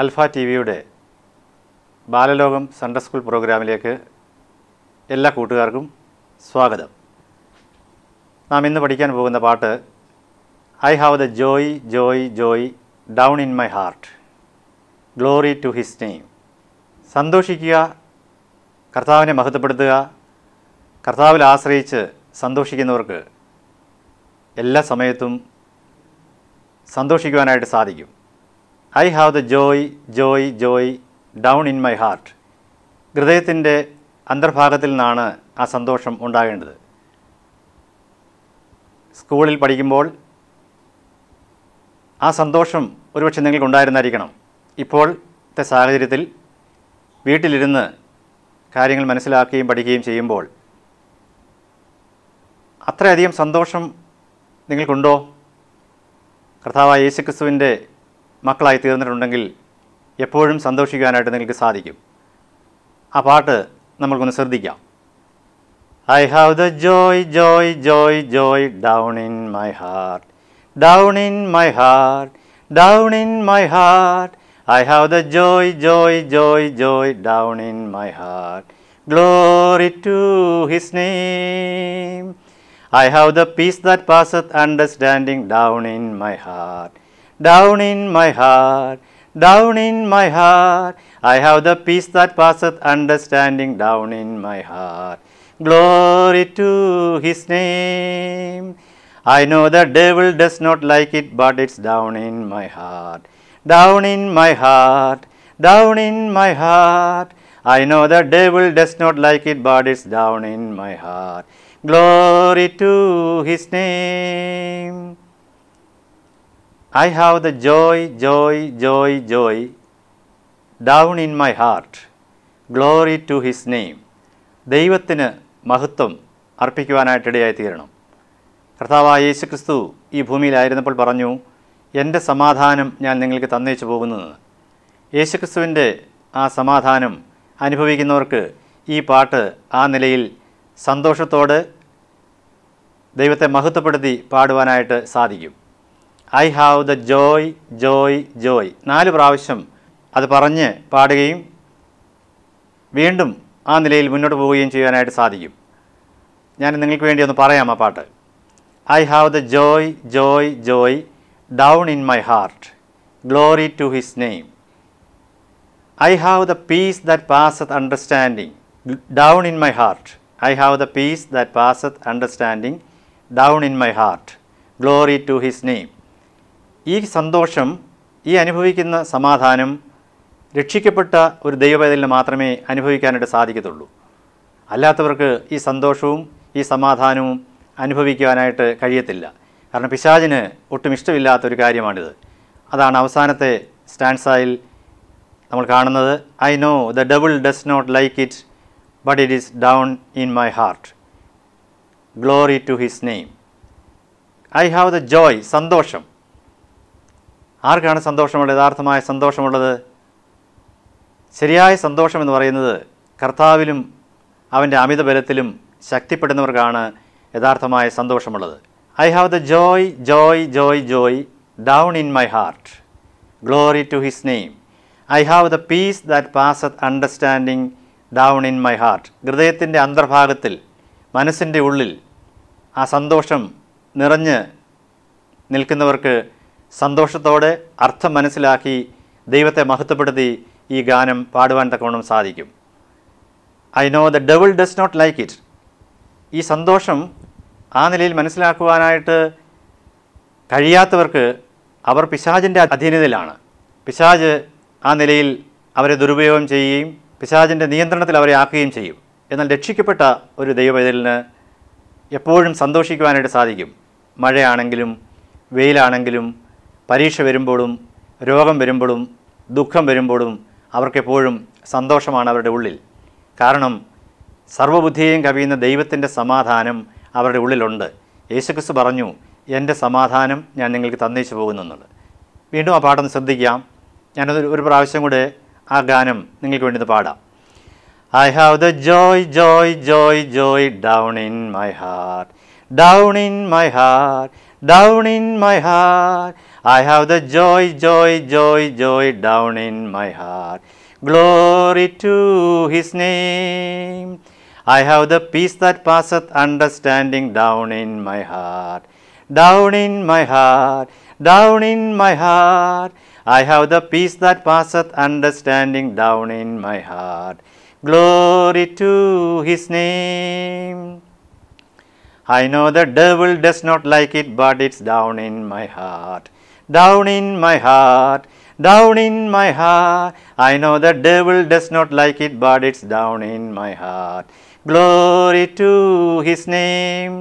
അൽഫ T വിയുടെ ബാലലോകം Sunday school പ്രോഗ്രാമിലേക്ക് എല്ലാ കൂട്ടുകാർക്കും സ്വാഗതം നാം ഇന്ന് പഠിക്കാൻ പോകുന്ന പാട്ട് I have the joy joy joy down in my heart glory to his name സന്തോഷിക്കുക കർത്താവിനെ മഹത്വപ്പെടുത്തുക കർത്താവിൽ ആശ്രയിച്ച് സന്തോഷിക്കുന്നവർക്ക് എല്ലാ സമയത്തും സന്തോഷിക്കുവാനായിട്ട് സാധിക്കും I have the joy joy joy down in my heart ഹൃദയത്തിൻ്റെ അന്തർഭാഗത്തിൽ നിന്നാണ് ആ സന്തോഷം ഉണ്ടാകേണ്ടത് സ്കൂളിൽ പഠിക്കുമ്പോൾ ആ സന്തോഷം ഒരുപക്ഷെ നിങ്ങൾക്ക് ഉണ്ടായിരുന്നായിരിക്കണം ഇപ്പോഴത്തെ സാഹചര്യത്തിൽ വീട്ടിലിരുന്ന് കാര്യങ്ങൾ മനസ്സിലാക്കുകയും പഠിക്കുകയും ചെയ്യുമ്പോൾ അത്രയധികം സന്തോഷം നിങ്ങൾക്കുണ്ടോ കർത്താവായ യേശുക്രിസ്തുവിൻ്റെ മക്കളായി തീർന്നിട്ടുണ്ടെങ്കിൽ എപ്പോഴും സന്തോഷിക്കാനായിട്ട് നിങ്ങൾക്ക് സാധിക്കും ആ പാട്ട് നമ്മൾക്കൊന്ന് ശ്രദ്ധിക്കാം I have the joy joy joy joy down in my heart down in my heart down in my heart I have the joy joy joy joy down in my heart glory to his name I have the peace that pass understanding down in my heart down in my heart, down in my heart. I have the peace that passeth understanding down in my heart. Glory to his name. I know the devil does not like it, but it's down in my heart. Down in my heart, down in my heart. I know the devil does not like it, but it's down in my heart. Glory to his name. I have the joy, joy, joy, joy down in my heart. Glory to his name. ദൈവത്തിന് മഹത്വം അർപ്പിക്കുവാനായിട്ടിടയായി തീരണം കർത്താവായ യേശു ക്രിസ്തു ഈ ഭൂമിയിലായിരുന്നപ്പോൾ പറഞ്ഞു എൻ്റെ സമാധാനം ഞാൻ നിങ്ങൾക്ക് തന്നേച്ചു പോകുന്നത് യേശുക്രിസ്തുവിൻ്റെ ആ സമാധാനം അനുഭവിക്കുന്നവർക്ക് ഈ പാട്ട് ആ നിലയിൽ സന്തോഷത്തോടെ ദൈവത്തെ മഹത്വപ്പെടുത്തി പാടുവാനായിട്ട് സാധിക്കും I have the joy joy joy നാല് പ്രാവശ്യം അത് പറഞ്ഞ് പാടുകയും വീണ്ടും ആ നിലയിൽ മുന്നോട്ട് പോവുകയും ചെയ്യാനായിട്ട് സാധിക്കും ഞാൻ നിങ്ങൾക്ക് വേണ്ടി ഒന്ന് പറയാം ആ പാട്ട് I have the joy joy joy down in my heart glory to his name I have the peace that passeth understanding down in my heart I have the peace that passeth understanding down in my heart glory to his name ഈ സന്തോഷം ഈ അനുഭവിക്കുന്ന സമാധാനം രക്ഷിക്കപ്പെട്ട ഒരു ദൈവവേദലിന് മാത്രമേ അനുഭവിക്കാനായിട്ട് സാധിക്കത്തുള്ളൂ അല്ലാത്തവർക്ക് ഈ സന്തോഷവും ഈ സമാധാനവും അനുഭവിക്കുവാനായിട്ട് കഴിയത്തില്ല കാരണം പിശാചിന് ഒട്ടും ഇഷ്ടമില്ലാത്ത ഒരു കാര്യമാണിത് അതാണ് അവസാനത്തെ സ്റ്റാൻസായിൽ നമ്മൾ കാണുന്നത് I know the devil does not like it but it is down in my heart glory to his name I have the joy സന്തോഷം ആർക്കാണ് സന്തോഷമുള്ളത് യഥാർത്ഥമായ സന്തോഷമുള്ളത് ശരിയായ സന്തോഷം എന്ന് പറയുന്നത് കർത്താവിലും അവൻ്റെ അമിത ബലത്തിലും ശക്തിപ്പെടുന്നവർക്കാണ് യഥാർത്ഥമായ സന്തോഷമുള്ളത് I have the joy joy joy joy down in my heart glory to his name I have the peace that അത് understanding down in my heart ഹൃദയത്തിൻ്റെ അന്തർഭാഗത്തിൽ മനസ്സിൻ്റെ ഉള്ളിൽ ആ സന്തോഷം നിറഞ്ഞ് നിൽക്കുന്നവർക്ക് സന്തോഷത്തോടെ അർത്ഥം മനസ്സിലാക്കി ദൈവത്തെ മഹത്വപ്പെടുത്തി ഈ ഗാനം പാടുവാൻ തക്കവണ്ണം സാധിക്കും I know the devil does not like it ഈ സന്തോഷം ആ നിലയിൽ മനസ്സിലാക്കുവാനായിട്ട് കഴിയാത്തവർക്ക് അവർ പിശാചിൻ്റെ അധീനതയിലാണ് പിശാജ് ആ നിലയിൽ അവരെ ദുരുപയോഗം ചെയ്യുകയും പിശാചിൻ്റെ നിയന്ത്രണത്തിൽ അവരെ ആക്കുകയും ചെയ്യും എന്നാൽ രക്ഷിക്കപ്പെട്ട ഒരു ദൈവവേദലിന് എപ്പോഴും സന്തോഷിക്കുവാനായിട്ട് സാധിക്കും മഴയാണെങ്കിലും വെയിലാണെങ്കിലും പരീക്ഷ വരുമ്പോഴും രോഗം വരുമ്പോഴും ദുഃഖം വരുമ്പോഴും അവർക്കെപ്പോഴും സന്തോഷമാണ് അവരുടെ ഉള്ളിൽ കാരണം സർവബുദ്ധിയെയും കവിയുന്ന ദൈവത്തിൻ്റെ സമാധാനം അവരുടെ ഉള്ളിലുണ്ട് യേശുക്രിസ്തു പറഞ്ഞു എൻ്റെ സമാധാനം ഞാൻ നിങ്ങൾക്ക് തന്നേച്ചു പോകുന്നുള്ളത് വീണ്ടും ആ പാട്ടൊന്ന് ശ്രദ്ധിക്കാം ഞാനത് ഒരു പ്രാവശ്യം കൂടെ ആ ഗാനം നിങ്ങൾക്ക് വേണ്ടി പാടാം I have the joy joy joy joy down in my heart down in my heart down in my heart I have the joy, joy, joy, joy down in my heart. Glory to his name. I have the peace that passeth understanding down in my heart. Down in my heart, down in my heart. I have the peace that passeth understanding down in my heart. Glory to his name. I know the devil does not like it, but it's down in my heart. down in my heart, down in my heart. I know the devil does not like it, but it's down in my heart. Glory to his name.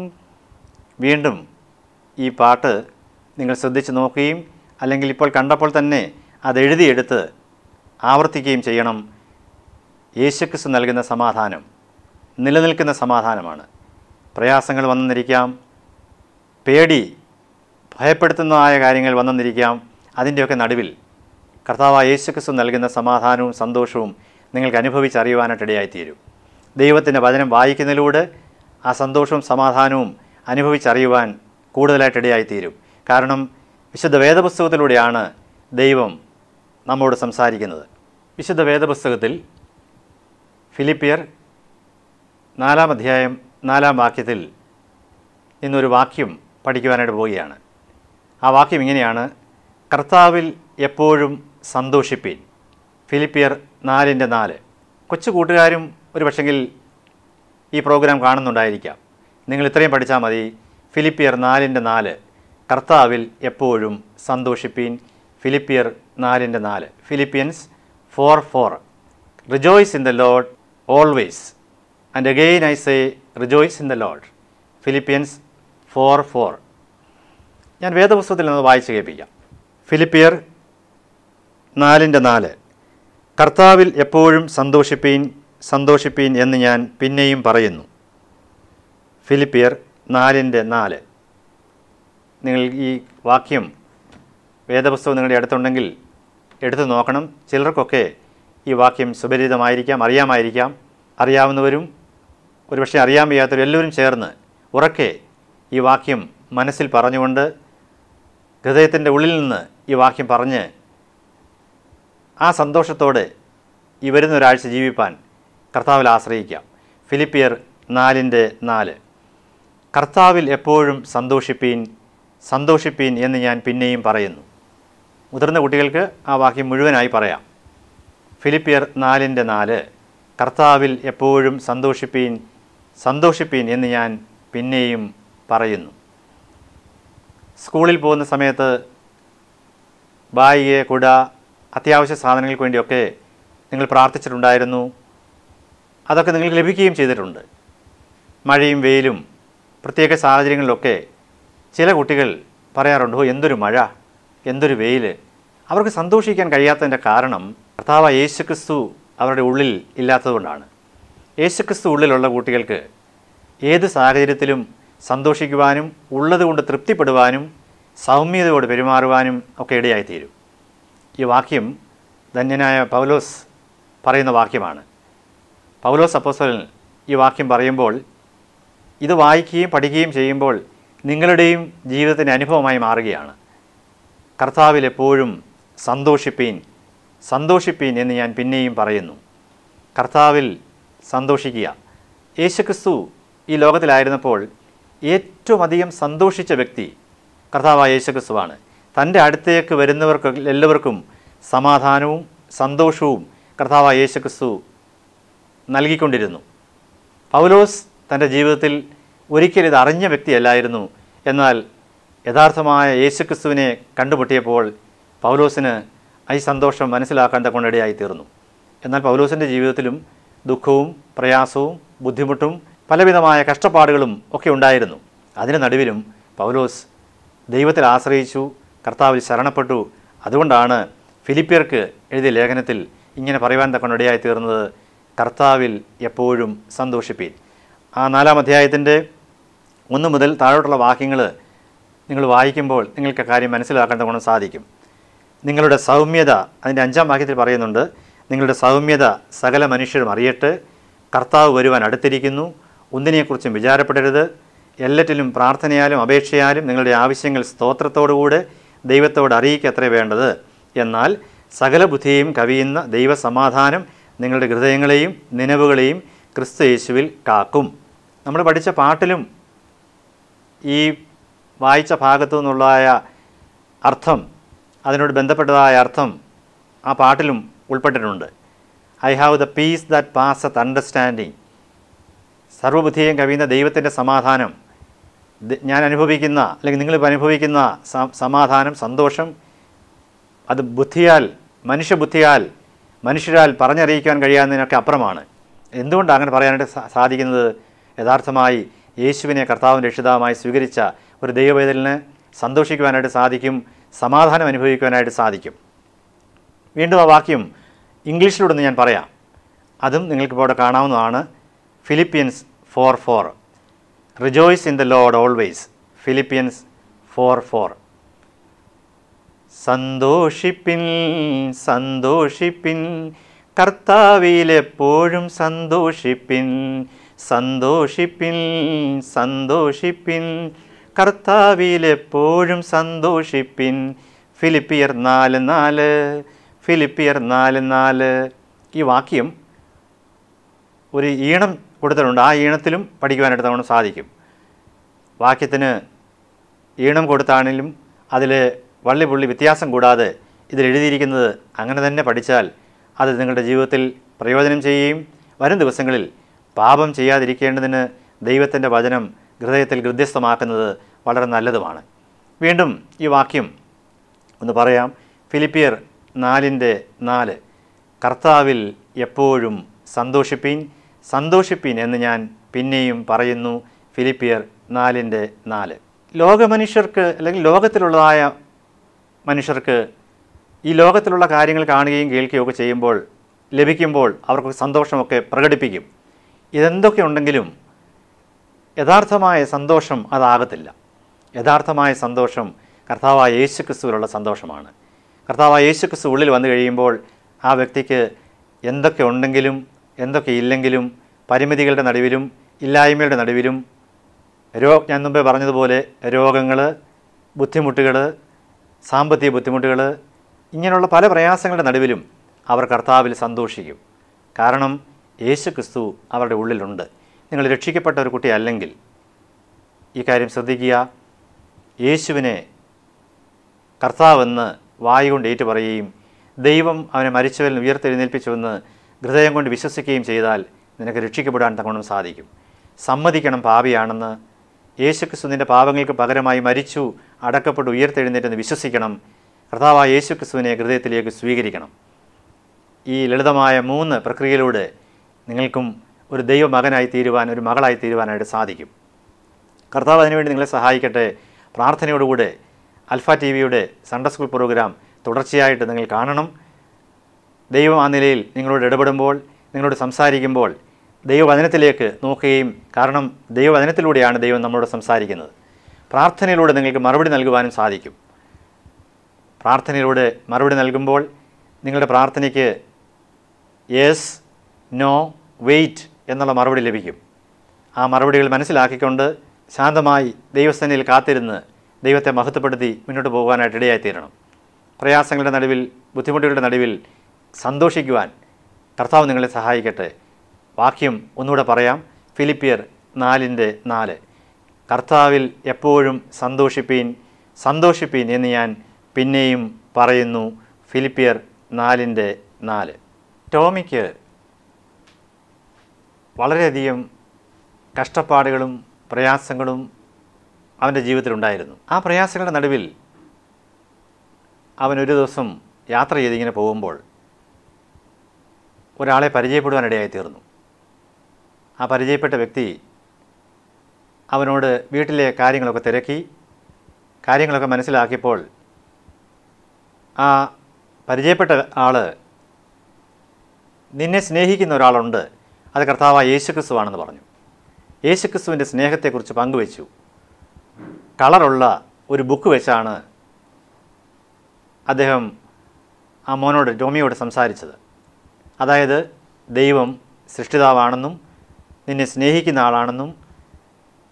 വീണ്ടും ഈ പാട്ട് നിങ്ങൾ ശ്രദ്ധിച്ച് നോക്കുകയും അല്ലെങ്കിൽ ഇപ്പോൾ കണ്ടപ്പോൾ തന്നെ അതെഴുതിയെടുത്ത് ആവർത്തിക്കുകയും ചെയ്യണം യേശുക്രിസ്തു നൽകുന്ന സമാധാനം നിലനിൽക്കുന്ന സമാധാനമാണ് പ്രയാസങ്ങൾ വന്നിരിക്കാം പേടി ഭയപ്പെടുത്തുന്നതായ കാര്യങ്ങൾ വന്നെന്നിരിക്കാം അതിൻ്റെയൊക്കെ നടുവിൽ കർത്താവ് യേശുക്രിസ്തു നൽകുന്ന സമാധാനവും സന്തോഷവും നിങ്ങൾക്ക് അനുഭവിച്ചറിയുവാനായിട്ടിടയായിത്തീരും ദൈവത്തിൻ്റെ വചനം വായിക്കുന്നതിലൂടെ ആ സന്തോഷവും സമാധാനവും അനുഭവിച്ചറിയുവാൻ കൂടുതലായിട്ടിടയായിത്തീരും കാരണം വിശുദ്ധ വേദപുസ്തകത്തിലൂടെയാണ് ദൈവം നമ്മോട് സംസാരിക്കുന്നത് വിശുദ്ധ വേദപുസ്തകത്തിൽ ഫിലിപ്പിയർ നാലാം അധ്യായം നാലാം വാക്യത്തിൽ നിന്നൊരു വാക്യം പഠിക്കുവാനായിട്ട് പോവുകയാണ് ആ വാക്യം ഇങ്ങനെയാണ് കർത്താവിൽ എപ്പോഴും സന്തോഷിപ്പീൻ ഫിലിപ്പിയർ നാലിൻ്റെ നാല് കൊച്ചു കൂട്ടുകാരും ഒരു പക്ഷെങ്കിൽ ഈ പ്രോഗ്രാം കാണുന്നുണ്ടായിരിക്കാം നിങ്ങൾ ഇത്രയും പഠിച്ചാൽ മതി ഫിലിപ്പിയർ നാലിൻ്റെ നാല് കർത്താവിൽ എപ്പോഴും സന്തോഷിപ്പീൻ ഫിലിപ്പിയർ നാലിൻ്റെ നാല് Philippians four four rejoice in the Lord always and again I say rejoice in the Lord Philippians four four ഞാൻ വേദപുസ്തകത്തിൽ നിന്ന് വായിച്ച് കേൾപ്പിക്കാം ഫിലിപ്പിയർ നാലിൻ്റെ നാല് കർത്താവിൽ എപ്പോഴും സന്തോഷിപ്പീൻ സന്തോഷിപ്പീൻ എന്ന് ഞാൻ പിന്നെയും പറയുന്നു ഫിലിപ്പിയർ നാലിൻ്റെ നാല് നിങ്ങൾ ഈ വാക്യം വേദപുസ്തകം നിങ്ങളുടെ അടുത്തുണ്ടെങ്കിൽ എടുത്തു നോക്കണം ചിലർക്കൊക്കെ ഈ വാക്യം സുപരിചിതമായിരിക്കാം അറിയാമായിരിക്കാം അറിയാവുന്നവരും ഒരുപക്ഷെ അറിയാൻ വയ്യാത്തവരും എല്ലാവരും ചേർന്ന് ഉറക്കെ ഈ വാക്യം മനസ്സിൽ പറഞ്ഞുകൊണ്ട് ഹൃദയത്തിൻ്റെ ഉള്ളിൽ നിന്ന് ഈ വാക്യം പറഞ്ഞ് ആ സന്തോഷത്തോടെ ഈ വരുന്ന ഒരാഴ്ച ജീവിപ്പാൻ കർത്താവിൽ ആശ്രയിക്കാം ഫിലിപ്പിയർ നാലിൻ്റെ നാല് കർത്താവിൽ എപ്പോഴും സന്തോഷിപ്പീൻ സന്തോഷിപ്പീൻ എന്ന് ഞാൻ പിന്നെയും പറയുന്നു മുതിർന്ന കുട്ടികൾക്ക് ആ വാക്യം മുഴുവനായി പറയാം ഫിലിപ്പിയർ നാലിൻ്റെ നാല് കർത്താവിൽ എപ്പോഴും സന്തോഷിപ്പീൻ സന്തോഷിപ്പീൻ എന്ന് ഞാൻ പിന്നെയും പറയുന്നു സ്കൂളിൽ പോകുന്ന സമയത്ത് ബായിയെ കുട അത്യാവശ്യ സാധനങ്ങൾക്ക് വേണ്ടിയൊക്കെ നിങ്ങൾ പ്രാർത്ഥിച്ചിട്ടുണ്ടായിരുന്നു അതൊക്കെ നിങ്ങൾക്ക് ലഭിക്കുകയും ചെയ്തിട്ടുണ്ട് മഴയും വെയിലും പ്രത്യേക സാഹചര്യങ്ങളിലൊക്കെ ചില കുട്ടികൾ പറയാറുണ്ടോ എന്തൊരു മഴ എന്തൊരു വെയിൽ അവർക്ക് സന്തോഷിക്കാൻ കഴിയാത്തതിൻ്റെ കാരണം കർത്താവ് യേശുക്രിസ്തു അവരുടെ ഉള്ളിൽ ഇല്ലാത്തതുകൊണ്ടാണ് യേശുക്രിസ്തു ഉള്ളിലുള്ള കുട്ടികൾക്ക് ഏത് സാഹചര്യത്തിലും സന്തോഷിക്കുവാനും ഉള്ളതുകൊണ്ട് തൃപ്തിപ്പെടുവാനും സൗമ്യതയോട് പെരുമാറുവാനും ഒക്കെ ഇടയായിത്തീരും ഈ വാക്യം ധന്യനായ പൗലോസ് പറയുന്ന വാക്യമാണ് പൗലോസ് അപ്പോസ്വലൻ ഈ വാക്യം പറയുമ്പോൾ ഇത് വായിക്കുകയും പഠിക്കുകയും ചെയ്യുമ്പോൾ നിങ്ങളുടെയും ജീവിതത്തിൻ്റെ അനുഭവമായി മാറുകയാണ് കർത്താവിൽ എപ്പോഴും സന്തോഷിപ്പീൻ സന്തോഷിപ്പീൻ എന്ന് ഞാൻ പിന്നെയും പറയുന്നു കർത്താവിൽ സന്തോഷിക്കുക യേശുക്രിസ്തു ഈ ലോകത്തിലായിരുന്നപ്പോൾ ഏറ്റവും അധികം സന്തോഷിച്ച വ്യക്തി കർത്താവായ യേശുക്രിസ്തുവാണ് തൻ്റെ അടുത്തേക്ക് വരുന്നവർക്ക് എല്ലാവർക്കും സമാധാനവും സന്തോഷവും കർത്താവായ യേശുക്രിസ്തു നൽകിക്കൊണ്ടിരുന്നു പൗലോസ് തൻ്റെ ജീവിതത്തിൽ ഒരിക്കലും ഇത് അറിഞ്ഞ വ്യക്തിയല്ലായിരുന്നു എന്നാൽ യഥാർത്ഥമായ യേശുക്രിസ്തുവിനെ കണ്ടുമുട്ടിയപ്പോൾ പൗലോസിന് ഈ സന്തോഷം മനസ്സിലാക്കേണ്ട കൊണ്ടടിയായി തീർന്നു എന്നാൽ പൗലോസിൻ്റെ ജീവിതത്തിലും ദുഃഖവും പ്രയാസവും ബുദ്ധിമുട്ടും പലവിധമായ കഷ്ടപ്പാടുകളും ഒക്കെ ഉണ്ടായിരുന്നു അതിന് നടുവിലും പൗലോസ് ദൈവത്തിൽ ആശ്രയിച്ചു കർത്താവിൽ ശരണപ്പെട്ടു അതുകൊണ്ടാണ് ഫിലിപ്പിയർക്ക് എഴുതിയ ലേഖനത്തിൽ ഇങ്ങനെ പറയുവാൻ തക്കൊണ്ടിടയായി തീർന്നത് കർത്താവിൽ എപ്പോഴും സന്തോഷിപ്പീൻ ആ നാലാം അധ്യായത്തിൻ്റെ ഒന്ന് മുതൽ താഴോട്ടുള്ള വാക്യങ്ങൾ നിങ്ങൾ വായിക്കുമ്പോൾ നിങ്ങൾക്ക് കാര്യം മനസ്സിലാക്കേണ്ട ഗുണം സാധിക്കും നിങ്ങളുടെ സൗമ്യത അതിൻ്റെ അഞ്ചാം വാക്യത്തിൽ പറയുന്നുണ്ട് നിങ്ങളുടെ സൗമ്യത സകല മനുഷ്യരും അറിയട്ടെ കർത്താവ് വരുവാൻ അടുത്തിരിക്കുന്നു ഒന്നിനെക്കുറിച്ചും വിചാരപ്പെടരുത് എല്ലറ്റിലും പ്രാർത്ഥനയാലും അപേക്ഷയാലും നിങ്ങളുടെ ആവശ്യങ്ങൾ സ്തോത്രത്തോടുകൂടെ ദൈവത്തോട് അറിയിക്കത്രേ വേണ്ടത് എന്നാൽ സകല ബുദ്ധിയും കവിയുന്ന ദൈവസമാധാനം നിങ്ങളുടെ ഹൃദയങ്ങളെയും നിലവുകളെയും ക്രിസ്തു യേശുവിൽ കാക്കും നമ്മൾ പഠിച്ച പാട്ടിലും ഈ വായിച്ച ഭാഗത്തു നിന്നുള്ളതായ അർത്ഥം അതിനോട് ബന്ധപ്പെട്ടതായ അർത്ഥം ആ പാട്ടിലും ഉൾപ്പെട്ടിട്ടുണ്ട് I have the peace that passeth understanding സർവബുദ്ധിയും കവിയുന്ന ദൈവത്തിൻ്റെ സമാധാനം ഞാൻ അനുഭവിക്കുന്ന അല്ലെങ്കിൽ നിങ്ങളിപ്പോൾ അനുഭവിക്കുന്ന സമാധാനം സന്തോഷം അത് ബുദ്ധിയാൽ മനുഷ്യബുദ്ധിയാൽ മനുഷ്യരാൽ പറഞ്ഞറിയിക്കാൻ കഴിയാവുന്നതിനൊക്കെ അപ്പുറമാണ് എന്തുകൊണ്ടാണ് അങ്ങനെ പറയാനായിട്ട് സാധിക്കുന്നത് യഥാർത്ഥമായി യേശുവിനെ കർത്താവും രക്ഷിതാവുമായി സ്വീകരിച്ച ഒരു ദൈവവേദലിന് സന്തോഷിക്കുവാനായിട്ട് സാധിക്കും സമാധാനം അനുഭവിക്കുവാനായിട്ട് സാധിക്കും വീണ്ടും ആ വാക്യം ഇംഗ്ലീഷിലൂടെ ഞാൻ പറയാം അതും നിങ്ങൾക്കിപ്പോൾ അവിടെ കാണാവുന്നതാണ് Philippians four four rejoice in the Lord always Philippians four four സന്തോഷിപ്പിൻ സന്തോഷിപ്പിൻ കർത്താവിലെപ്പോഴും സന്തോഷിപ്പിൻ സന്തോഷിപ്പിൻ സന്തോഷിപ്പിൻ കർത്താവിലെപ്പോഴും സന്തോഷിപ്പിൻ ഫിലിപ്പിയർ നാല് നാല് ഫിലിപ്പിയർ നാല് നാല് ഈ വാക്യം ഒരു ഈണം കൊടുത്തിട്ടുണ്ട് ആ ഈണത്തിലും പഠിക്കുവാനായിട്ട് നമുക്ക് സാധിക്കും വാക്യത്തിന് ഈണം കൊടുത്താണെങ്കിലും അതിൽ വള്ളി പുള്ളി വ്യത്യാസം കൂടാതെ ഇതിലെഴുതിയിരിക്കുന്നത് എഴുതിയിരിക്കുന്നത് അങ്ങനെ തന്നെ പഠിച്ചാൽ അത് നിങ്ങളുടെ ജീവിതത്തിൽ പ്രയോജനം ചെയ്യുകയും വരും ദിവസങ്ങളിൽ പാപം ചെയ്യാതിരിക്കേണ്ടതിന് ദൈവത്തിൻ്റെ വചനം ഹൃദയത്തിൽ ഹൃദ്യസ്ഥമാക്കുന്നത് വളരെ നല്ലതുമാണ് വീണ്ടും ഈ വാക്യം ഒന്ന് പറയാം ഫിലിപ്പിയർ നാലിൻ്റെ നാല് കർത്താവിൽ എപ്പോഴും സന്തോഷിപ്പീൻ സന്തോഷിപ്പീൻ എന്ന് ഞാൻ പിന്നെയും പറയുന്നു ഫിലിപ്പിയർ നാലിൻ്റെ നാല് ലോകമനുഷ്യർക്ക് അല്ലെങ്കിൽ ലോകത്തിലുള്ളതായ മനുഷ്യർക്ക് ഈ ലോകത്തിലുള്ള കാര്യങ്ങൾ കാണുകയും കേൾക്കുകയും ഒക്കെ ചെയ്യുമ്പോൾ ലഭിക്കുമ്പോൾ അവർക്ക് സന്തോഷമൊക്കെ പ്രകടിപ്പിക്കും ഇതെന്തൊക്കെ ഉണ്ടെങ്കിലും യഥാർത്ഥമായ സന്തോഷം അതാകത്തില്ല യഥാർത്ഥമായ സന്തോഷം കർത്താവായ യേശു ക്രിസ്തുവിലുള്ള സന്തോഷമാണ് കർത്താവായ യേശു ക്രിസ്തു ഉള്ളിൽ വന്നു കഴിയുമ്പോൾ ആ വ്യക്തിക്ക് എന്തൊക്കെ ഉണ്ടെങ്കിലും എന്തൊക്കെ ഇല്ലെങ്കിലും പരിമിതികളുടെ നടുവിലും ഇല്ലായ്മയുടെ നടുവിലും രോ ഞാൻ മുമ്പേ പറഞ്ഞതുപോലെ രോഗങ്ങൾ ബുദ്ധിമുട്ടുകൾ സാമ്പത്തിക ബുദ്ധിമുട്ടുകൾ ഇങ്ങനെയുള്ള പല പ്രയാസങ്ങളുടെ നടുവിലും അവർ കർത്താവിൽ സന്തോഷിക്കും കാരണം യേശു ക്രിസ്തു അവരുടെ ഉള്ളിലുണ്ട് നിങ്ങൾ രക്ഷിക്കപ്പെട്ട ഒരു കുട്ടി അല്ലെങ്കിൽ ഈ കാര്യം ശ്രദ്ധിക്കുക യേശുവിനെ കർത്താവെന്ന് വായുകൊണ്ട് ഏറ്റു പറയുകയും ദൈവം അവനെ മരിച്ചവരിൽ ഉയർത്തെഴുന്നേൽപ്പിച്ചുവെന്ന് ഹൃദയം കൊണ്ട് വിശ്വസിക്കുകയും ചെയ്താൽ നിനക്ക് രക്ഷിക്കപ്പെടാൻ തക്കോണം സാധിക്കും സമ്മതിക്കണം പാപിയാണെന്ന് നിൻ്റെ പാപങ്ങൾക്ക് പകരമായി മരിച്ചു അടക്കപ്പെട്ട് ഉയർത്തെഴുന്നേറ്റെന്ന് വിശ്വസിക്കണം കർത്താവായ യേശുക്രിസ്തുവിനെ ഹൃദയത്തിലേക്ക് സ്വീകരിക്കണം ഈ ലളിതമായ മൂന്ന് പ്രക്രിയയിലൂടെ നിങ്ങൾക്കും ഒരു ദൈവമകനായി തീരുവാൻ ഒരു മകളായി തീരുവാനായിട്ട് സാധിക്കും കർത്താവ് അതിനുവേണ്ടി നിങ്ങളെ സഹായിക്കട്ടെ പ്രാർത്ഥനയോടുകൂടെ അൽഫ ടി വിയുടെ സൺഡേ സ്കൂൾ പ്രോഗ്രാം തുടർച്ചയായിട്ട് നിങ്ങൾ കാണണം ദൈവം ആ നിലയിൽ നിങ്ങളോട് ഇടപെടുമ്പോൾ നിങ്ങളോട് സംസാരിക്കുമ്പോൾ ദൈവവചനത്തിലേക്ക് നോക്കുകയും കാരണം ദൈവവചനത്തിലൂടെയാണ് ദൈവം നമ്മളോട് സംസാരിക്കുന്നത് പ്രാർത്ഥനയിലൂടെ നിങ്ങൾക്ക് മറുപടി നൽകുവാനും സാധിക്കും പ്രാർത്ഥനയിലൂടെ മറുപടി നൽകുമ്പോൾ നിങ്ങളുടെ പ്രാർത്ഥനയ്ക്ക് യെസ് നോ വെയിറ്റ് എന്നുള്ള മറുപടി ലഭിക്കും ആ മറുപടികൾ മനസ്സിലാക്കിക്കൊണ്ട് ശാന്തമായി ദൈവസേനയിൽ കാത്തിരുന്ന് ദൈവത്തെ മഹത്വപ്പെടുത്തി മുന്നോട്ട് പോകാനായിട്ട് ഇടയായിത്തീരണം പ്രയാസങ്ങളുടെ നടുവിൽ ബുദ്ധിമുട്ടുകളുടെ നടുവിൽ സന്തോഷിക്കുവാൻ കർത്താവ് നിങ്ങളെ സഹായിക്കട്ടെ വാക്യം ഒന്നുകൂടെ പറയാം ഫിലിപ്പിയർ നാലിൻ്റെ നാല് കർത്താവിൽ എപ്പോഴും സന്തോഷിപ്പീൻ സന്തോഷിപ്പീൻ എന്ന് ഞാൻ പിന്നെയും പറയുന്നു ഫിലിപ്പിയർ നാലിൻ്റെ നാല് ടോമിക്ക് വളരെയധികം കഷ്ടപ്പാടുകളും പ്രയാസങ്ങളും അവൻ്റെ ജീവിതത്തിലുണ്ടായിരുന്നു ആ പ്രയാസങ്ങളുടെ നടുവിൽ അവൻ ഒരു ദിവസം യാത്ര ചെയ്തിങ്ങനെ പോകുമ്പോൾ ഒരാളെ പരിചയപ്പെടുവാനിടയായി തീർന്നു ആ പരിചയപ്പെട്ട വ്യക്തി അവനോട് വീട്ടിലെ കാര്യങ്ങളൊക്കെ തിരക്കി കാര്യങ്ങളൊക്കെ മനസ്സിലാക്കിയപ്പോൾ ആ പരിചയപ്പെട്ട ആൾ നിന്നെ സ്നേഹിക്കുന്ന ഒരാളുണ്ട് അത് കർത്താവ് യേശുക്രിസ്തുവാണെന്ന് പറഞ്ഞു യേശുക്രിസ്തുവിൻ്റെ സ്നേഹത്തെക്കുറിച്ച് പങ്കുവച്ചു കളറുള്ള ഒരു ബുക്ക് വെച്ചാണ് അദ്ദേഹം ആ മോനോട് ടോമിയോട് സംസാരിച്ചത് അതായത് ദൈവം സൃഷ്ടിതാവാണെന്നും നിന്നെ സ്നേഹിക്കുന്ന ആളാണെന്നും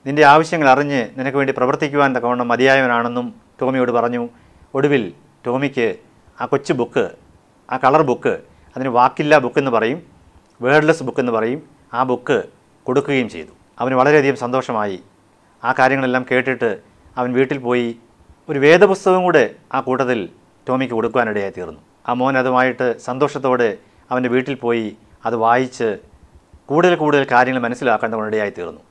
നിൻ്റെ ആവശ്യങ്ങൾ അറിഞ്ഞ് നിനക്ക് വേണ്ടി പ്രവർത്തിക്കുവാൻ തക്കവണ്ണം മതിയായവനാണെന്നും ടോമിയോട് പറഞ്ഞു ഒടുവിൽ ടോമിക്ക് ആ കൊച്ചു ബുക്ക് ആ കളർ ബുക്ക് അതിന് വാക്കില്ല ബുക്ക് എന്ന് പറയും വേർഡ്ലെസ് ബുക്ക് എന്ന് പറയും ആ ബുക്ക് കൊടുക്കുകയും ചെയ്തു അവന് വളരെയധികം സന്തോഷമായി ആ കാര്യങ്ങളെല്ലാം കേട്ടിട്ട് അവൻ വീട്ടിൽ പോയി ഒരു വേദപുസ്തകം കൂടെ ആ കൂട്ടത്തിൽ ടോമിക്ക് കൊടുക്കുവാനിടയായി തീർന്നു ആ മോൻ അതുമായിട്ട് സന്തോഷത്തോടെ അവൻ്റെ വീട്ടിൽ പോയി അത് വായിച്ച് കൂടുതൽ കൂടുതൽ കാര്യങ്ങൾ മനസ്സിലാക്കേണ്ടവനിടയായി തീർന്നു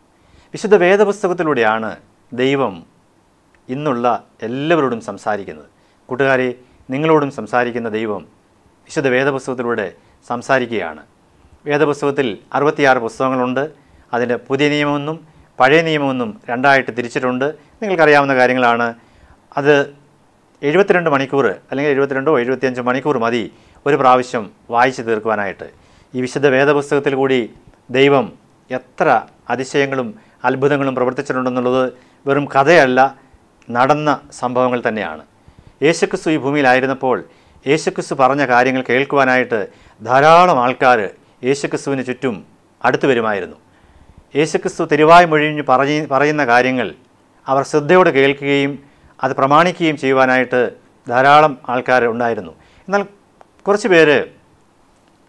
വിശുദ്ധ വേദപുസ്തകത്തിലൂടെയാണ് ദൈവം ഇന്നുള്ള എല്ലാവരോടും സംസാരിക്കുന്നത് കൂട്ടുകാരെ നിങ്ങളോടും സംസാരിക്കുന്ന ദൈവം വിശുദ്ധ വേദപുസ്തകത്തിലൂടെ സംസാരിക്കുകയാണ് വേദപുസ്തകത്തിൽ അറുപത്തിയാറ് പുസ്തകങ്ങളുണ്ട് അതിൻ്റെ പുതിയ നിയമമൊന്നും പഴയ നിയമമൊന്നും രണ്ടായിട്ട് തിരിച്ചിട്ടുണ്ട് നിങ്ങൾക്കറിയാവുന്ന കാര്യങ്ങളാണ് അത് എഴുപത്തിരണ്ട് മണിക്കൂർ അല്ലെങ്കിൽ എഴുപത്തിരണ്ടോ എഴുപത്തിയഞ്ചോ മണിക്കൂർ മതി ഒരു പ്രാവശ്യം വായിച്ചു തീർക്കുവാനായിട്ട് ഈ വിശുദ്ധ വേദപുസ്തകത്തിൽ കൂടി ദൈവം എത്ര അതിശയങ്ങളും അത്ഭുതങ്ങളും പ്രവർത്തിച്ചിട്ടുണ്ടെന്നുള്ളത് വെറും കഥയല്ല നടന്ന സംഭവങ്ങൾ തന്നെയാണ് യേശുക്രിസ്തു ഈ ഭൂമിയിലായിരുന്നപ്പോൾ യേശുക്രിസ്തു പറഞ്ഞ കാര്യങ്ങൾ കേൾക്കുവാനായിട്ട് ധാരാളം ആൾക്കാർ യേശുക്രിസ്തുവിന് ചുറ്റും അടുത്തു വരുമായിരുന്നു യേശുക്രിസ്തു തിരുവായ് മൊഴിഞ്ഞ് പറയുന്ന കാര്യങ്ങൾ അവർ ശ്രദ്ധയോടെ കേൾക്കുകയും അത് പ്രമാണിക്കുകയും ചെയ്യുവാനായിട്ട് ധാരാളം ആൾക്കാർ ഉണ്ടായിരുന്നു എന്നാൽ കുറച്ച് പേര്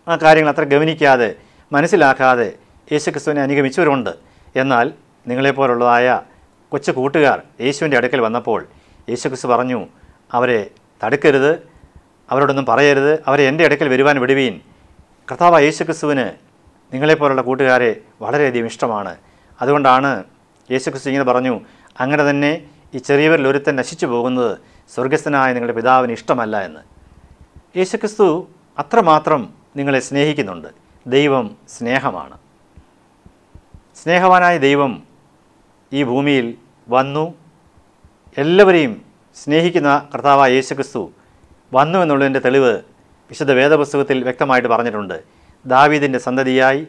ആ കാര്യങ്ങൾ അത്ര ഗവനിക്കാതെ മനസ്സിലാക്കാതെ യേശുക്രിസ്തുവിനെ അനുഗമിച്ചവരുണ്ട് എന്നാൽ നിങ്ങളെപ്പോലുള്ളതായ കൊച്ചു കൂട്ടുകാർ യേശുവിൻ്റെ അടുക്കൽ വന്നപ്പോൾ യേശുക്രിസ്തു പറഞ്ഞു അവരെ തടുക്കരുത് അവരോടൊന്നും പറയരുത് അവരെ എൻ്റെ അടുക്കൽ വരുവാൻ വിടുവീൻ കർത്താവ് യേശുക്രിസ്തുവിന് നിങ്ങളെപ്പോലുള്ള കൂട്ടുകാരെ വളരെയധികം ഇഷ്ടമാണ് അതുകൊണ്ടാണ് യേശുക്രിസ്തു ഇങ്ങനെ പറഞ്ഞു അങ്ങനെ തന്നെ ഈ ചെറിയവരിൽ ഒരുത്തൻ നശിച്ചു പോകുന്നത് സ്വർഗസ്ഥനായ നിങ്ങളുടെ പിതാവിന് ഇഷ്ടമല്ല എന്ന് യേശുക്രിസ്തു അത്രമാത്രം നിങ്ങളെ സ്നേഹിക്കുന്നുണ്ട് ദൈവം സ്നേഹമാണ് സ്നേഹവാനായ ദൈവം ഈ ഭൂമിയിൽ വന്നു എല്ലാവരെയും സ്നേഹിക്കുന്ന കർത്താവായ യേശുക്രിസ്തു വന്നു എന്നുള്ളതിൻ്റെ തെളിവ് വിശുദ്ധ വേദപുസ്തകത്തിൽ വ്യക്തമായിട്ട് പറഞ്ഞിട്ടുണ്ട് ദാവീദിൻ്റെ സന്തതിയായി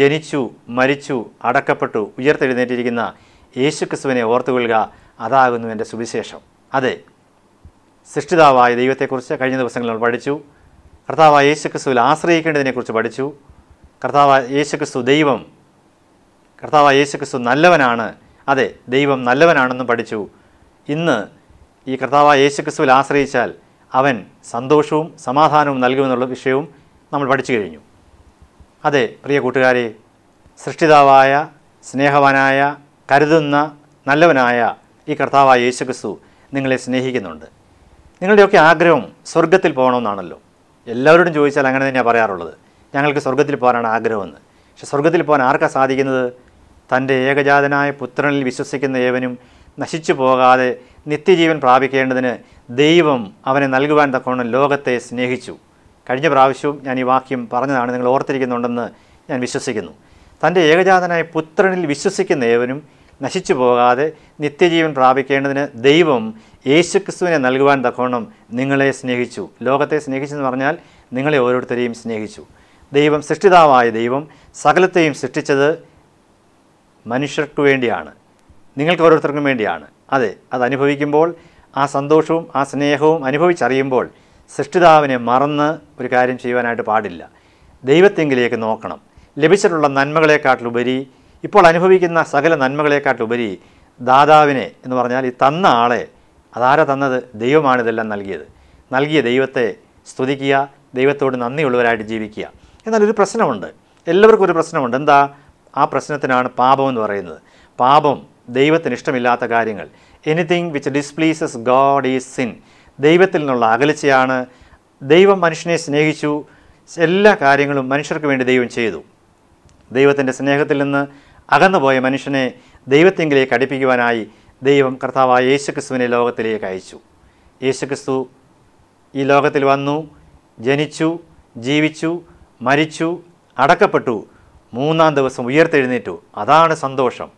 ജനിച്ചു മരിച്ചു അടക്കപ്പെട്ടു ഉയർത്തെഴുന്നേറ്റിരിക്കുന്ന യേശുക്രിസ്തുവിനെ ഓർത്തുകൊള്ളുക അതാകുന്നു എൻ്റെ സുവിശേഷം അതെ സൃഷ്ടിതാവായ ദൈവത്തെക്കുറിച്ച് കഴിഞ്ഞ ദിവസങ്ങളിൽ നമ്മൾ പഠിച്ചു കർത്താവായ യേശുക്രിസ്തുവിൽ ആശ്രയിക്കേണ്ടതിനെക്കുറിച്ച് പഠിച്ചു കർത്താവായ യേശുക്രിസ്തു ദൈവം കർത്താവായ യേശുക്രിസ്തു നല്ലവനാണ് അതെ ദൈവം നല്ലവനാണെന്നും പഠിച്ചു ഇന്ന് ഈ കർത്താവായ യേശുക്രിസ്തുവിൽ ആശ്രയിച്ചാൽ അവൻ സന്തോഷവും സമാധാനവും നൽകുമെന്നുള്ള വിഷയവും നമ്മൾ പഠിച്ചു കഴിഞ്ഞു അതെ പ്രിയ കൂട്ടുകാരെ സൃഷ്ടിതാവായ സ്നേഹവാനായ കരുതുന്ന നല്ലവനായ ഈ കർത്താവായ യേശുക്രിസ്തു നിങ്ങളെ സ്നേഹിക്കുന്നുണ്ട് നിങ്ങളുടെയൊക്കെ ആഗ്രഹം സ്വർഗത്തിൽ പോകണമെന്നാണല്ലോ എല്ലാവരോടും ചോദിച്ചാൽ അങ്ങനെ തന്നെയാണ് പറയാറുള്ളത് ഞങ്ങൾക്ക് സ്വർഗത്തിൽ പോകാനാണ് ആഗ്രഹമെന്ന് പക്ഷെ സ്വർഗത്തിൽ പോകാൻ ആർക്കാ സാധിക്കുന്നത് തൻ്റെ ഏകജാതനായ പുത്രനിൽ വിശ്വസിക്കുന്ന ഏവനും നശിച്ചു പോകാതെ നിത്യജീവൻ പ്രാപിക്കേണ്ടതിന് ദൈവം അവനെ നൽകുവാൻ തക്കവണ്ണം ലോകത്തെ സ്നേഹിച്ചു കഴിഞ്ഞ പ്രാവശ്യവും ഞാൻ ഈ വാക്യം പറഞ്ഞതാണ് നിങ്ങൾ ഓർത്തിരിക്കുന്നുണ്ടെന്ന് ഞാൻ വിശ്വസിക്കുന്നു തൻ്റെ ഏകജാതനായ പുത്രനിൽ വിശ്വസിക്കുന്ന ഏവനും നശിച്ചു പോകാതെ നിത്യജീവൻ പ്രാപിക്കേണ്ടതിന് ദൈവം യേശുക്രിസ്തുവിനെ നൽകുവാൻ തക്കോണം നിങ്ങളെ സ്നേഹിച്ചു ലോകത്തെ സ്നേഹിച്ചെന്ന് പറഞ്ഞാൽ നിങ്ങളെ ഓരോരുത്തരെയും സ്നേഹിച്ചു ദൈവം സൃഷ്ടിതാവായ ദൈവം സകലത്തെയും സൃഷ്ടിച്ചത് മനുഷ്യർക്ക് വേണ്ടിയാണ് നിങ്ങൾക്ക് ഓരോരുത്തർക്കും വേണ്ടിയാണ് അതെ അത് അനുഭവിക്കുമ്പോൾ ആ സന്തോഷവും ആ സ്നേഹവും അനുഭവിച്ചറിയുമ്പോൾ സൃഷ്ടിതാവിനെ മറന്ന് ഒരു കാര്യം ചെയ്യുവാനായിട്ട് പാടില്ല ദൈവത്തെങ്കിലേക്ക് നോക്കണം ലഭിച്ചിട്ടുള്ള നന്മകളെക്കാട്ടിലുപരി ഇപ്പോൾ അനുഭവിക്കുന്ന സകല നന്മകളെക്കാട്ടിലുപരി ദാതാവിനെ എന്ന് പറഞ്ഞാൽ ഈ തന്ന ആളെ അതാരെ തന്നത് ദൈവമാണ് ഇതെല്ലാം നൽകിയത് നൽകിയ ദൈവത്തെ സ്തുതിക്കുക ദൈവത്തോട് നന്ദിയുള്ളവരായിട്ട് ജീവിക്കുക എന്നാൽ ഒരു പ്രശ്നമുണ്ട് എല്ലാവർക്കും ഒരു പ്രശ്നമുണ്ട് എന്താ ആ പ്രശ്നത്തിനാണ് പാപം എന്ന് പറയുന്നത് പാപം ദൈവത്തിന് ഇഷ്ടമില്ലാത്ത കാര്യങ്ങൾ anything which displeases God is sin ദൈവത്തിൽ നിന്നുള്ള അകലച്ചയാണ് ദൈവം മനുഷ്യനെ സ്നേഹിച്ചു എല്ലാ കാര്യങ്ങളും മനുഷ്യർക്ക് വേണ്ടി ദൈവം ചെയ്തു ദൈവത്തിൻ്റെ സ്നേഹത്തിൽ നിന്ന് അകന്നുപോയ മനുഷ്യനെ ദൈവത്തെങ്കിലേക്ക് അടുപ്പിക്കുവാനായി ദൈവം കർത്താവായ യേശുക്രിസ്തുവിനെ ലോകത്തിലേക്ക് അയച്ചു യേശുക്രിസ്തു ഈ ലോകത്തിൽ വന്നു ജനിച്ചു ജീവിച്ചു മരിച്ചു അടക്കപ്പെട്ടു മൂന്നാം ദിവസം ഉയർത്തെഴുന്നേറ്റു അതാണ് സന്തോഷം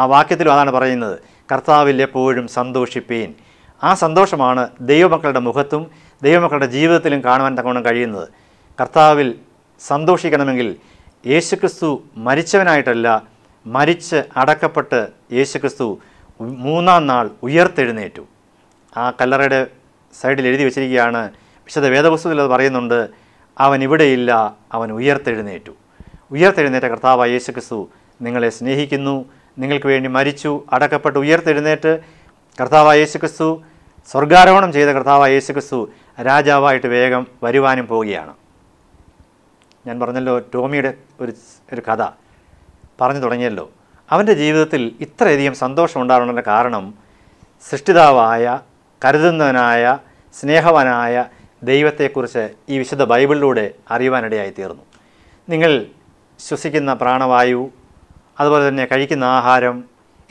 ആ വാക്യത്തിലും അതാണ് പറയുന്നത് കർത്താവിൽ എപ്പോഴും സന്തോഷിപ്പീൻ ആ സന്തോഷമാണ് ദൈവമക്കളുടെ മുഖത്തും ദൈവമക്കളുടെ ജീവിതത്തിലും കാണുവാൻ തക്കവണ്ണം കഴിയുന്നത് കർത്താവിൽ സന്തോഷിക്കണമെങ്കിൽ യേശുക്രിസ്തു മരിച്ചവനായിട്ടല്ല മരിച്ച് അടക്കപ്പെട്ട് യേശുക്രിസ്തു മൂന്നാം നാൾ ഉയർത്തെഴുന്നേറ്റു ആ കല്ലറയുടെ സൈഡിൽ എഴുതി വെച്ചിരിക്കുകയാണ് വിശദ വേദപുസ്തകത്തിൽ അത് പറയുന്നുണ്ട് അവൻ ഇവിടെയില്ല അവൻ ഉയർത്തെഴുന്നേറ്റു ഉയർത്തെഴുന്നേറ്റ കർത്താവ് യേശു ക്രിസ്തു നിങ്ങളെ സ്നേഹിക്കുന്നു നിങ്ങൾക്ക് വേണ്ടി മരിച്ചു അടക്കപ്പെട്ട് ഉയർത്തെഴുന്നേറ്റ് കർത്താവ് യേശു ക്രിസ്തു സ്വർഗാരോഹണം ചെയ്ത കർത്താവ് യേശു ക്രിസ്തു രാജാവായിട്ട് വേഗം വരുവാനും പോവുകയാണ് ഞാൻ പറഞ്ഞല്ലോ ടോമിയുടെ ഒരു ഒരു കഥ പറഞ്ഞു തുടങ്ങിയല്ലോ അവൻ്റെ ജീവിതത്തിൽ ഇത്രയധികം സന്തോഷം സന്തോഷമുണ്ടാകേണ്ട കാരണം സൃഷ്ടിതാവായ കരുതുന്നവനായ സ്നേഹവാനായ ദൈവത്തെക്കുറിച്ച് ഈ വിശുദ്ധ ബൈബിളിലൂടെ അറിയുവാനിടയായി തീർന്നു നിങ്ങൾ ശ്വസിക്കുന്ന പ്രാണവായു അതുപോലെ തന്നെ കഴിക്കുന്ന ആഹാരം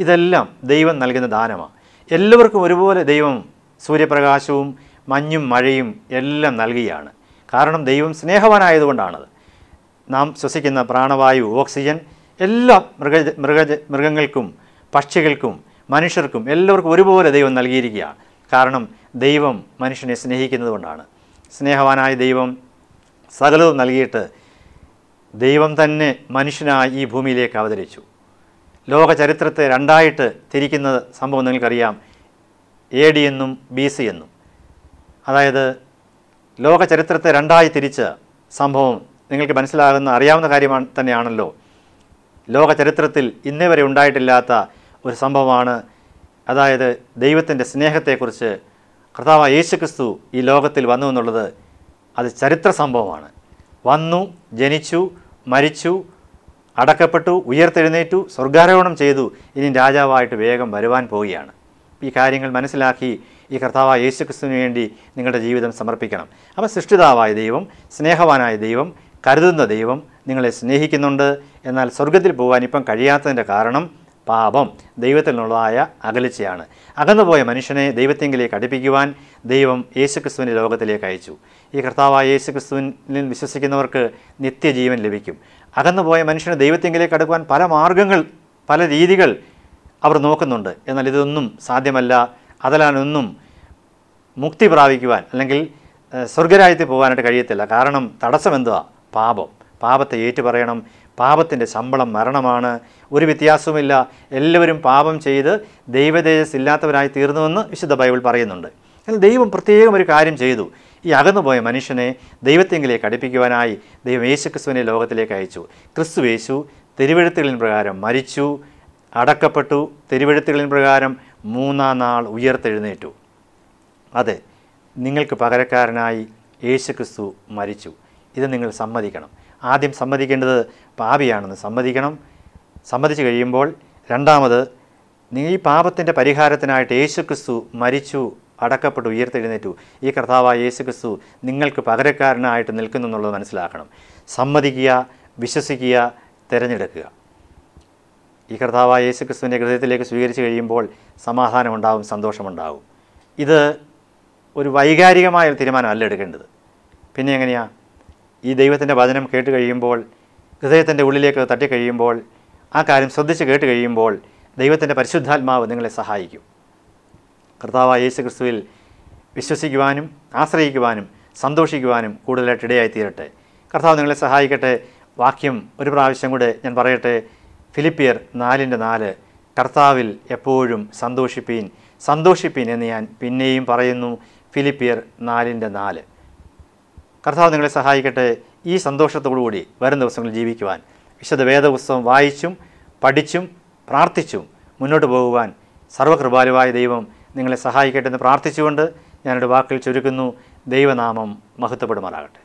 ഇതെല്ലാം ദൈവം നൽകുന്ന ദാനമാണ് എല്ലാവർക്കും ഒരുപോലെ ദൈവം സൂര്യപ്രകാശവും മഞ്ഞും മഴയും എല്ലാം നൽകുകയാണ് കാരണം ദൈവം സ്നേഹവാനായതുകൊണ്ടാണത് നാം ശ്വസിക്കുന്ന പ്രാണവായു ഓക്സിജൻ എല്ലാ മൃഗ മൃഗ മൃഗങ്ങൾക്കും പക്ഷികൾക്കും മനുഷ്യർക്കും എല്ലാവർക്കും ഒരുപോലെ ദൈവം നൽകിയിരിക്കുക കാരണം ദൈവം മനുഷ്യനെ സ്നേഹിക്കുന്നത് കൊണ്ടാണ് സ്നേഹവാനായ ദൈവം സകലതും നൽകിയിട്ട് ദൈവം തന്നെ മനുഷ്യനായി ഈ ഭൂമിയിലേക്ക് അവതരിച്ചു ലോക ചരിത്രത്തെ രണ്ടായിട്ട് തിരിക്കുന്ന സംഭവം നിങ്ങൾക്കറിയാം എ ഡി എന്നും ബി സി എന്നും അതായത് ലോക ചരിത്രത്തെ രണ്ടായി തിരിച്ച സംഭവം നിങ്ങൾക്ക് മനസ്സിലാകുന്ന അറിയാവുന്ന കാര്യമാണ് തന്നെയാണല്ലോ ലോക ചരിത്രത്തിൽ ഇന്നേ വരെ ഉണ്ടായിട്ടില്ലാത്ത ഒരു സംഭവമാണ് അതായത് ദൈവത്തിൻ്റെ സ്നേഹത്തെക്കുറിച്ച് കർത്താവ് യേശുക്രിസ്തു ഈ ലോകത്തിൽ വന്നു എന്നുള്ളത് അത് ചരിത്ര സംഭവമാണ് വന്നു ജനിച്ചു മരിച്ചു അടക്കപ്പെട്ടു ഉയർത്തെഴുന്നേറ്റു സ്വർഗാരോഹണം ചെയ്തു ഇനി രാജാവായിട്ട് വേഗം വരുവാൻ പോവുകയാണ് ഈ കാര്യങ്ങൾ മനസ്സിലാക്കി ഈ കർത്താവ് യേശുക്രിസ്തുവിന് വേണ്ടി നിങ്ങളുടെ ജീവിതം സമർപ്പിക്കണം അപ്പോൾ സൃഷ്ടിതാവായ ദൈവം സ്നേഹവാനായ ദൈവം കരുതുന്ന ദൈവം നിങ്ങളെ സ്നേഹിക്കുന്നുണ്ട് എന്നാൽ സ്വർഗത്തിൽ പോകാൻ ഇപ്പം കഴിയാത്തതിൻ്റെ കാരണം പാപം ദൈവത്തിൽ നിന്നുള്ളതായ അകലച്ചയാണ് അകന്നുപോയ മനുഷ്യനെ ദൈവത്തെങ്കിലേക്ക് അടുപ്പിക്കുവാൻ ദൈവം യേശുക്രിസ്തുവിൻ്റെ ലോകത്തിലേക്ക് അയച്ചു ഈ കർത്താവായ യേശുക്രിസ്തുവിനിൽ വിശ്വസിക്കുന്നവർക്ക് നിത്യജീവൻ ലഭിക്കും അകന്നുപോയ മനുഷ്യനെ ദൈവത്തെങ്കിലേക്ക് അടുക്കുവാൻ പല മാർഗങ്ങൾ പല രീതികൾ അവർ നോക്കുന്നുണ്ട് എന്നാൽ ഇതൊന്നും സാധ്യമല്ല അതിലാണൊന്നും മുക്തി പ്രാപിക്കുവാൻ അല്ലെങ്കിൽ സ്വർഗരാജ്യത്തിൽ പോകാനായിട്ട് കഴിയത്തില്ല കാരണം തടസ്സം എന്തുവാ പാപം പാപത്തെ ഏറ്റുപറയണം പാപത്തിൻ്റെ ശമ്പളം മരണമാണ് ഒരു വ്യത്യാസവുമില്ല എല്ലാവരും പാപം ചെയ്ത് ദൈവതേജസ് ഇല്ലാത്തവരായി തീർന്നുവെന്ന് വിശുദ്ധ ബൈബിൾ പറയുന്നുണ്ട് എന്നാൽ ദൈവം പ്രത്യേകം ഒരു കാര്യം ചെയ്തു ഈ അകന്നുപോയ മനുഷ്യനെ ദൈവത്തെങ്കിലേക്ക് അടുപ്പിക്കുവാനായി ദൈവം ക്രിസ്തുവിനെ ലോകത്തിലേക്ക് അയച്ചു ക്രിസ്തു യേശു തിരുവഴുത്തുകളിൻ പ്രകാരം മരിച്ചു അടക്കപ്പെട്ടു തിരുവഴുത്തുകളിൻ പ്രകാരം മൂന്നാം നാൾ ഉയർത്തെഴുന്നേറ്റു അതെ നിങ്ങൾക്ക് പകരക്കാരനായി യേശുക്രിസ്തു മരിച്ചു ഇത് നിങ്ങൾ സമ്മതിക്കണം ആദ്യം സമ്മതിക്കേണ്ടത് പാപിയാണെന്ന് സമ്മതിക്കണം സമ്മതിച്ചു കഴിയുമ്പോൾ രണ്ടാമത് നീ ഈ പാപത്തിൻ്റെ പരിഹാരത്തിനായിട്ട് യേശുക്രിസ്തു മരിച്ചു അടക്കപ്പെട്ടു ഉയർത്തെഴുന്നേറ്റു ഈ കർത്താവായ യേശുക്രിസ്തു നിങ്ങൾക്ക് പകരക്കാരനായിട്ട് നിൽക്കുന്നു എന്നുള്ളത് മനസ്സിലാക്കണം സമ്മതിക്കുക വിശ്വസിക്കുക തിരഞ്ഞെടുക്കുക ഈ കർത്താവായ ക്രിസ്തുവിൻ്റെ ഹൃദയത്തിലേക്ക് സ്വീകരിച്ചു കഴിയുമ്പോൾ സമാധാനമുണ്ടാവും സന്തോഷമുണ്ടാവും ഇത് ഒരു വൈകാരികമായ തീരുമാനമല്ല എടുക്കേണ്ടത് പിന്നെ എങ്ങനെയാണ് ഈ ദൈവത്തിൻ്റെ വചനം കേട്ട് കഴിയുമ്പോൾ ഹൃദയത്തിൻ്റെ ഉള്ളിലേക്ക് തട്ടിക്കഴിയുമ്പോൾ ആ കാര്യം ശ്രദ്ധിച്ച് കേട്ട് കഴിയുമ്പോൾ ദൈവത്തിൻ്റെ പരിശുദ്ധാത്മാവ് നിങ്ങളെ സഹായിക്കും കർത്താവായ യേശു ക്രിസ്തുവിൽ വിശ്വസിക്കുവാനും ആശ്രയിക്കുവാനും സന്തോഷിക്കുവാനും കൂടുതലായിട്ട് ഇടയായിത്തീരട്ടെ കർത്താവ് നിങ്ങളെ സഹായിക്കട്ടെ വാക്യം ഒരു പ്രാവശ്യം കൂടെ ഞാൻ പറയട്ടെ ഫിലിപ്പിയർ നാലിൻ്റെ നാല് കർത്താവിൽ എപ്പോഴും സന്തോഷിപ്പീൻ സന്തോഷിപ്പീൻ എന്ന് ഞാൻ പിന്നെയും പറയുന്നു ഫിലിപ്പിയർ നാലിൻ്റെ നാല് കർത്താവ് നിങ്ങളെ സഹായിക്കട്ടെ ഈ സന്തോഷത്തോടുകൂടി വരും ദിവസങ്ങളിൽ ജീവിക്കുവാൻ വിശുദ്ധ വേദപുസ്തകം വായിച്ചും പഠിച്ചും പ്രാർത്ഥിച്ചും മുന്നോട്ട് പോകുവാൻ സർവകൃപാലുവായ ദൈവം നിങ്ങളെ സഹായിക്കട്ടെ എന്ന് പ്രാർത്ഥിച്ചുകൊണ്ട് ഞാനൊരു വാക്കിൽ ചുരുക്കുന്നു ദൈവനാമം മഹത്വപ്പെടുമാറാകട്ടെ